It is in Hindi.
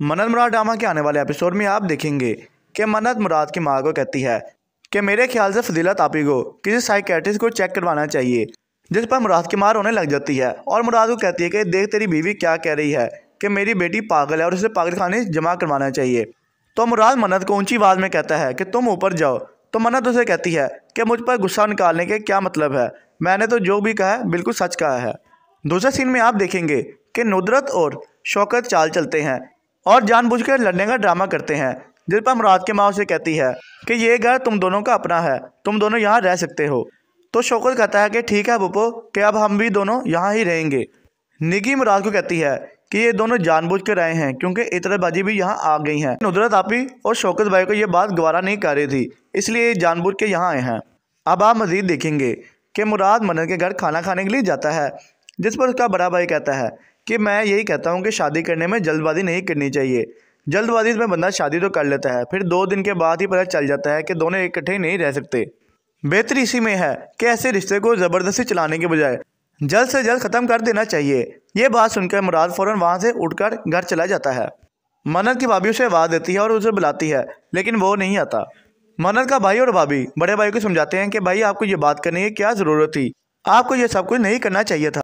मन्नत मुराद ड्रामा के आने वाले एपिसोड में आप देखेंगे कि मन्नत मुराद की माँ को कहती है कि मेरे ख्याल से फजीलत तापी को किसी साइकेट्रिस्ट को चेक करवाना चाहिए जिस पर मुराद की माँ रोने लग जाती है और मुराद को कहती है कि देख तेरी बीवी क्या कह रही है कि मेरी बेटी पागल है और उसे पागल खाने जमा करवाना चाहिए तो मुराद मन्नत को ऊंची आवाज़ में कहता है कि तुम ऊपर जाओ तो मन्नत उसे कहती है कि मुझ पर गुस्सा निकालने के क्या मतलब है मैंने तो जो भी कहा है बिल्कुल सच कहा है दूसरे सीन में आप देखेंगे कि नुदरत और शौकत चाल चलते हैं और जानबूझकर लड़ने का ड्रामा करते हैं दिलपा मुराद के माँ उसे कहती है कि ये घर तुम दोनों का अपना है तुम दोनों यहाँ रह सकते हो तो शौकत कहता है कि ठीक है बपो कि अब हम भी दोनों यहाँ ही रहेंगे निगी मुराद को कहती है कि ये दोनों जानबूझ कर आए हैं क्योंकि इतरबाजी भी यहाँ आ गई हैं नुदरत आपी और शौकत भाई को ये बात गवारा नहीं कर रही थी इसलिए ये जानबूझ के यहाँ आए हैं अब आप मज़ीद देखेंगे कि मुराद मनर के घर खाना खाने के लिए जाता है जिस पर उसका बड़ा भाई कहता है कि मैं यही कहता हूँ कि शादी करने में जल्दबाजी नहीं करनी चाहिए जल्दबाजी में बंदा शादी तो कर लेता है फिर दो दिन के बाद ही पता चल जाता है कि दोनों इकट्ठे नहीं रह सकते बेहतर इसी में है कि ऐसे रिश्ते को ज़बरदस्ती चलाने के बजाय जल्द से जल्द ख़त्म कर देना चाहिए ये बात सुनकर मुराद फ़ौरन वहाँ से उठकर घर चला जाता है मन्नत की भाभी उसे आवाज़ देती है और उसे बुलाती है लेकिन वो नहीं आता मन्नत का भाई और भाभी बड़े भाई को समझाते हैं कि भाई आपको ये बात करने की क्या ज़रूरत थी आपको ये सब कुछ नहीं करना चाहिए था